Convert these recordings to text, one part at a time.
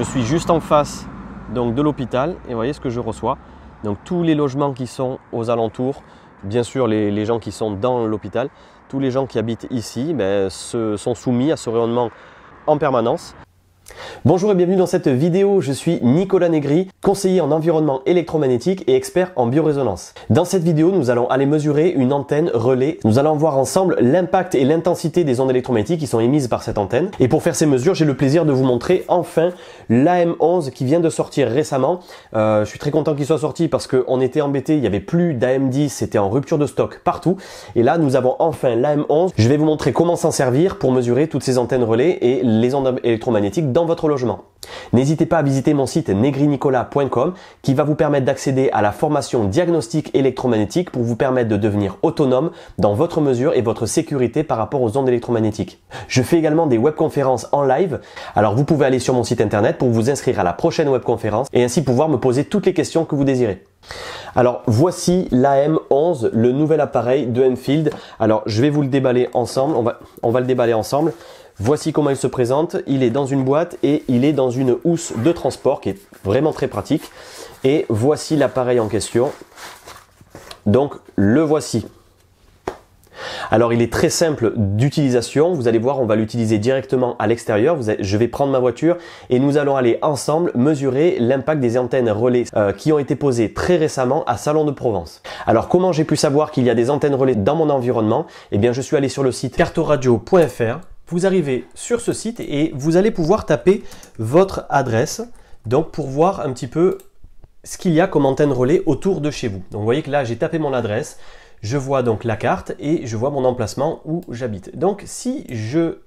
Je suis juste en face donc, de l'hôpital et voyez ce que je reçois. Donc tous les logements qui sont aux alentours, bien sûr les, gens qui sont dans l'hôpital, tous les gens qui habitent ici ben, se, sont soumis à ce rayonnement en permanence. Bonjour et bienvenue dans cette vidéo, je suis Nicolas Negri, conseiller en environnement électromagnétique et expert en biorésonance. Dans cette vidéo, nous allons aller mesurer une antenne relais. Nous allons voir ensemble l'impact et l'intensité des ondes électromagnétiques qui sont émises par cette antenne. Et pour faire ces mesures, j'ai le plaisir de vous montrer enfin l'AM11 qui vient de sortir récemment. Euh, je suis très content qu'il soit sorti parce qu'on était embêté, il n'y avait plus d'AM10, c'était en rupture de stock partout. Et là, nous avons enfin l'AM11. Je vais vous montrer comment s'en servir pour mesurer toutes ces antennes relais et les ondes électromagnétiques votre logement. N'hésitez pas à visiter mon site negrinicolas.com qui va vous permettre d'accéder à la formation diagnostic électromagnétique pour vous permettre de devenir autonome dans votre mesure et votre sécurité par rapport aux ondes électromagnétiques. Je fais également des webconférences en live, alors vous pouvez aller sur mon site internet pour vous inscrire à la prochaine webconférence et ainsi pouvoir me poser toutes les questions que vous désirez. Alors voici l'AM11, le nouvel appareil de Enfield. Alors je vais vous le déballer ensemble, on va, on va le déballer ensemble. Voici comment il se présente. Il est dans une boîte et il est dans une housse de transport qui est vraiment très pratique. Et voici l'appareil en question. Donc le voici. Alors il est très simple d'utilisation, vous allez voir, on va l'utiliser directement à l'extérieur. Je vais prendre ma voiture et nous allons aller ensemble mesurer l'impact des antennes relais euh, qui ont été posées très récemment à Salon de Provence. Alors comment j'ai pu savoir qu'il y a des antennes relais dans mon environnement Eh bien je suis allé sur le site cartoradio.fr. Vous arrivez sur ce site et vous allez pouvoir taper votre adresse donc pour voir un petit peu ce qu'il y a comme antenne relais autour de chez vous. Donc vous voyez que là j'ai tapé mon adresse, je vois donc la carte et je vois mon emplacement où j'habite. Donc si je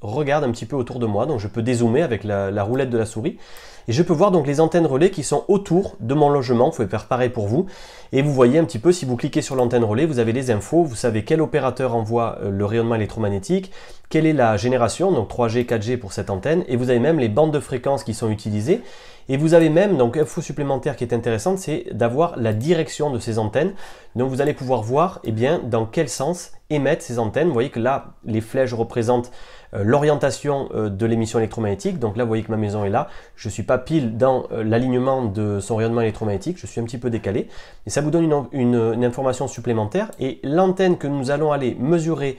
regarde un petit peu autour de moi, donc je peux dézoomer avec la, roulette de la souris, et je peux voir donc les antennes relais qui sont autour de mon logement, vous pouvez faire pareil pour vous, et vous voyez un petit peu, si vous cliquez sur l'antenne relais, vous avez les infos, vous savez quel opérateur envoie euh, le rayonnement électromagnétique, quelle est la génération, donc 3G, 4G pour cette antenne, et vous avez même les bandes de fréquences qui sont utilisées, et vous avez même, donc info supplémentaire qui est intéressante, c'est d'avoir la direction de ces antennes. Donc vous allez pouvoir voir eh bien, dans quel sens émettent ces antennes. Vous voyez que là, les flèches représentent euh, l'orientation euh, de l'émission électromagnétique. Donc là, vous voyez que ma maison est là. Je ne suis pas pile dans euh, l'alignement de son rayonnement électromagnétique. Je suis un petit peu décalé. Et ça vous donne une information supplémentaire. Et l'antenne que nous allons aller mesurer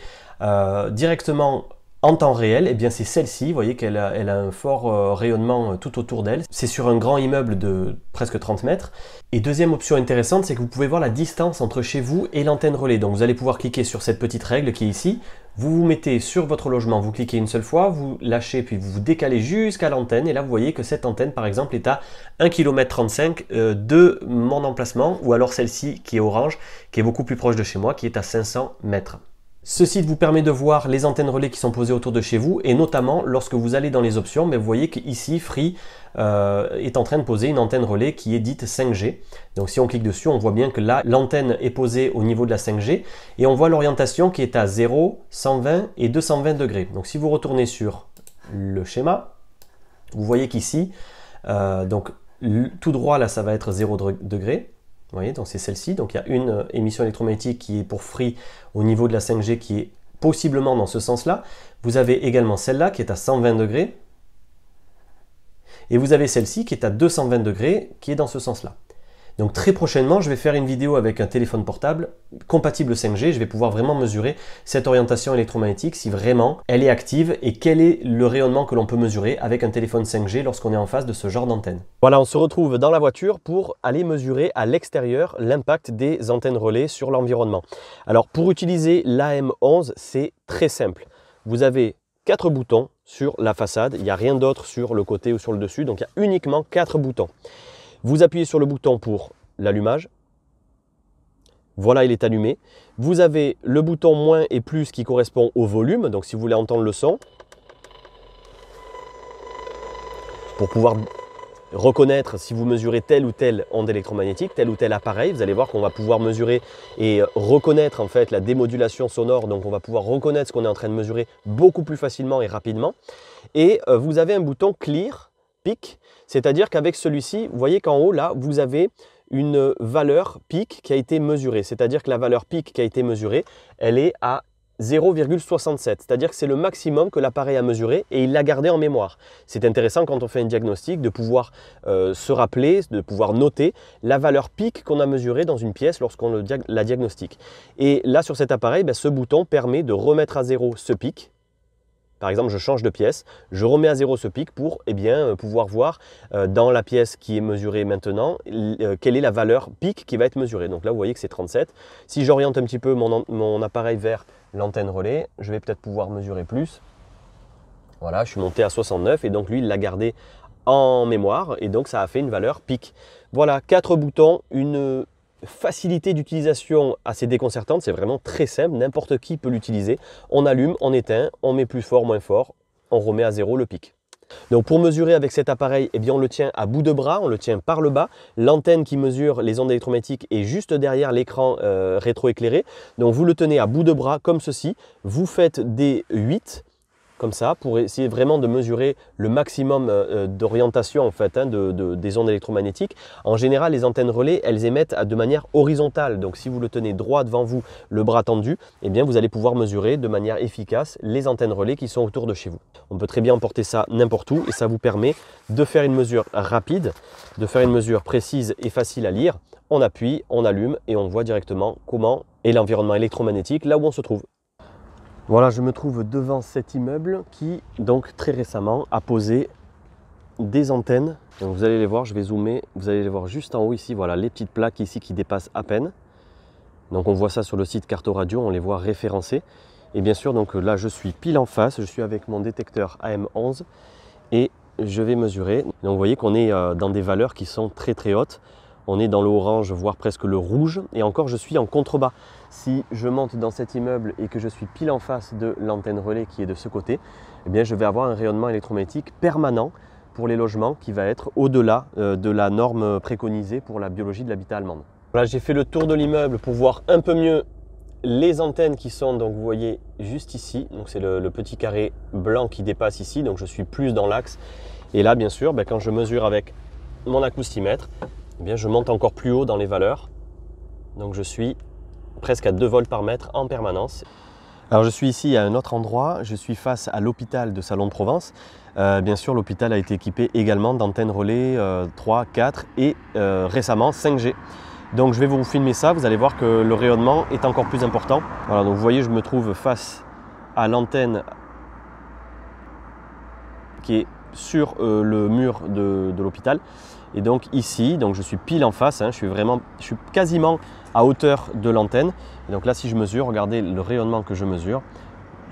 directement en temps réel, eh bien c'est celle-ci, vous voyez qu'elle a, un fort euh, rayonnement euh, tout autour d'elle. C'est sur un grand immeuble de presque 30 mètres. Et deuxième option intéressante, c'est que vous pouvez voir la distance entre chez vous et l'antenne relais. Donc vous allez pouvoir cliquer sur cette petite règle qui est ici. Vous vous mettez sur votre logement, vous cliquez une seule fois, vous lâchez, puis vous vous décalez jusqu'à l'antenne. Et là, vous voyez que cette antenne, par exemple, est à 1 km 35 de mon emplacement, ou alors celle-ci qui est orange, qui est beaucoup plus proche de chez moi, qui est à 500 mètres. Ce site vous permet de voir les antennes relais qui sont posées autour de chez vous et notamment lorsque vous allez dans les options, mais vous voyez qu'ici Free euh, est en train de poser une antenne relais qui est dite 5G. Donc si on clique dessus, on voit bien que là l'antenne est posée au niveau de la 5G et on voit l'orientation qui est à 0, 120 et 220 degrés. Donc si vous retournez sur le schéma, vous voyez qu'ici, euh, donc tout droit là ça va être 0 degrés. Vous voyez, donc c'est celle-ci. Donc il y a une euh, émission électromagnétique qui est pour Free au niveau de la 5G qui est possiblement dans ce sens-là. Vous avez également celle-là qui est à 120 degrés. Et vous avez celle-ci qui est à 220 degrés qui est dans ce sens-là. Donc très prochainement, je vais faire une vidéo avec un téléphone portable compatible 5G. Je vais pouvoir vraiment mesurer cette orientation électromagnétique, si vraiment elle est active et quel est le rayonnement que l'on peut mesurer avec un téléphone 5G lorsqu'on est en face de ce genre d'antenne. Voilà, on se retrouve dans la voiture pour aller mesurer à l'extérieur l'impact des antennes relais sur l'environnement. Alors pour utiliser l'AM11, c'est très simple. Vous avez quatre boutons sur la façade, il n'y a rien d'autre sur le côté ou sur le dessus, donc il y a uniquement quatre boutons. Vous appuyez sur le bouton pour l'allumage. Voilà, il est allumé. Vous avez le bouton moins et plus qui correspond au volume. Donc si vous voulez entendre le son, pour pouvoir reconnaître si vous mesurez telle ou telle onde électromagnétique, tel ou tel appareil. Vous allez voir qu'on va pouvoir mesurer et euh, reconnaître en fait la démodulation sonore. Donc on va pouvoir reconnaître ce qu'on est en train de mesurer beaucoup plus facilement et rapidement. Et euh, vous avez un bouton clear c'est-à-dire qu'avec celui-ci, vous voyez qu'en haut, là, vous avez une valeur pic qui a été mesurée. C'est-à-dire que la valeur pic qui a été mesurée, elle est à 0,67, c'est-à-dire que c'est le maximum que l'appareil a mesuré et il l'a gardé en mémoire. C'est intéressant quand on fait un diagnostic de pouvoir euh, se rappeler, de pouvoir noter la valeur pic qu'on a mesurée dans une pièce lorsqu'on la diagnostique. Et là sur cet appareil, ben, ce bouton permet de remettre à zéro ce pic par exemple, je change de pièce, je remets à zéro ce pic pour eh bien, euh, pouvoir voir euh, dans la pièce qui est mesurée maintenant euh, quelle est la valeur pic qui va être mesurée. Donc là, vous voyez que c'est 37. Si j'oriente un petit peu mon, mon appareil vers l'antenne relais, je vais peut-être pouvoir mesurer plus. Voilà, je suis monté à 69 et donc lui, il l'a gardé en mémoire et donc ça a fait une valeur pic. Voilà, quatre boutons, une facilité d'utilisation assez déconcertante, c'est vraiment très simple, n'importe qui peut l'utiliser. On allume, on éteint, on met plus fort, moins fort, on remet à zéro le pic. Donc pour mesurer avec cet appareil, eh bien on le tient à bout de bras, on le tient par le bas. L'antenne qui mesure les ondes électromagnétiques est juste derrière l'écran euh, rétroéclairé. Donc vous le tenez à bout de bras comme ceci. Vous faites des 8 comme ça, pour essayer vraiment de mesurer le maximum euh, euh, d'orientation en fait hein, de, des ondes électromagnétiques. En général, les antennes relais, elles émettent de manière horizontale. Donc, si vous le tenez droit devant vous, le bras tendu, eh bien, vous allez pouvoir mesurer de manière efficace les antennes relais qui sont autour de chez vous. On peut très bien emporter ça n'importe où et ça vous permet de faire une mesure rapide, de faire une mesure précise et facile à lire. On appuie, on allume et on voit directement comment est l'environnement électromagnétique là où on se trouve. Voilà, je me trouve devant cet immeuble qui, donc très récemment, a posé des antennes. Donc vous allez les voir, je vais zoomer, vous allez les voir juste en haut ici, voilà les petites plaques ici qui dépassent à peine. Donc on voit ça sur le site Carto Radio, on les voit référencées. Et bien sûr, donc là je suis pile en face, je suis avec mon détecteur AM11 et je vais mesurer. Donc vous voyez qu'on est euh, dans des valeurs qui sont très très hautes on est dans l'orange, voire presque le rouge, et encore je suis en contrebas. Si je monte dans cet immeuble et que je suis pile en face de l'antenne relais qui est de ce côté, eh bien je vais avoir un rayonnement électromagnétique permanent pour les logements qui va être au-delà euh, de la norme préconisée pour la biologie de l'habitat allemande. Là, j'ai fait le tour de l'immeuble pour voir un peu mieux les antennes qui sont, donc vous voyez juste ici, donc c'est le, petit carré blanc qui dépasse ici, donc je suis plus dans l'axe. Et là, bien sûr, ben, quand je mesure avec mon acoustimètre, eh bien, je monte encore plus haut dans les valeurs. Donc je suis presque à 2 volts par mètre en permanence. Alors je suis ici à un autre endroit, je suis face à l'hôpital de Salon de Provence. Euh, bien sûr, l'hôpital a été équipé également d'antennes relais 3, euh, 4 et euh, récemment 5G. Donc je vais vous filmer ça, vous allez voir que le rayonnement est encore plus important. Voilà, donc vous voyez, je me trouve face à l'antenne qui est sur euh, le mur de, l'hôpital. Et donc ici, donc je suis pile en face, hein. je, suis vraiment, je suis quasiment à hauteur de l'antenne. Donc là, si je mesure, regardez le rayonnement que je mesure.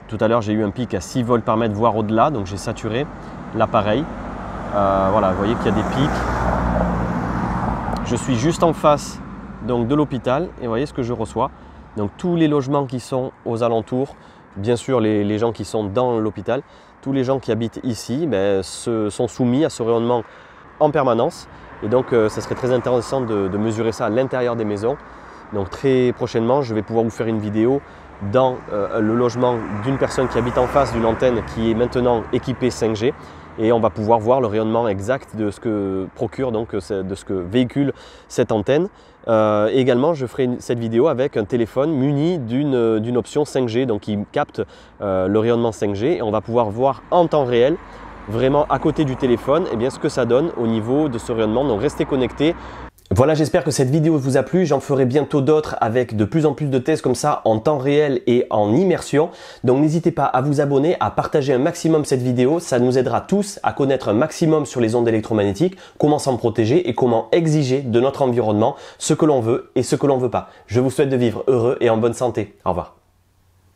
Tout à l'heure, j'ai eu un pic à 6 volts par mètre, voire au-delà, donc j'ai saturé l'appareil. Euh, voilà, vous voyez qu'il y a des pics. Je suis juste en face donc, de l'hôpital et vous voyez ce que je reçois. Donc tous les logements qui sont aux alentours, bien sûr les gens qui sont dans l'hôpital, tous les gens qui habitent ici ben, se, sont soumis à ce rayonnement en permanence. Et donc, ce euh, ça serait très intéressant de, mesurer ça à l'intérieur des maisons. Donc, très prochainement, je vais pouvoir vous faire une vidéo dans euh, le logement d'une personne qui habite en face d'une antenne qui est maintenant équipée 5G. Et on va pouvoir voir le rayonnement exact de ce que procure, donc euh, de ce que véhicule cette antenne. Euh, également, je ferai cette vidéo avec un téléphone muni d'une euh, option 5G, donc qui capte euh, le rayonnement 5G et on va pouvoir voir en temps réel vraiment à côté du téléphone, et eh bien, ce que ça donne au niveau de ce rayonnement. Donc restez connectés, voilà, j'espère que cette vidéo vous a plu. J'en ferai bientôt d'autres avec de plus en plus de thèses comme ça en temps réel et en immersion. Donc n'hésitez pas à vous abonner, à partager un maximum cette vidéo. Ça nous aidera tous à connaître un maximum sur les ondes électromagnétiques, comment s'en protéger et comment exiger de notre environnement ce que l'on veut et ce que l'on ne veut pas. Je vous souhaite de vivre heureux et en bonne santé. Au revoir.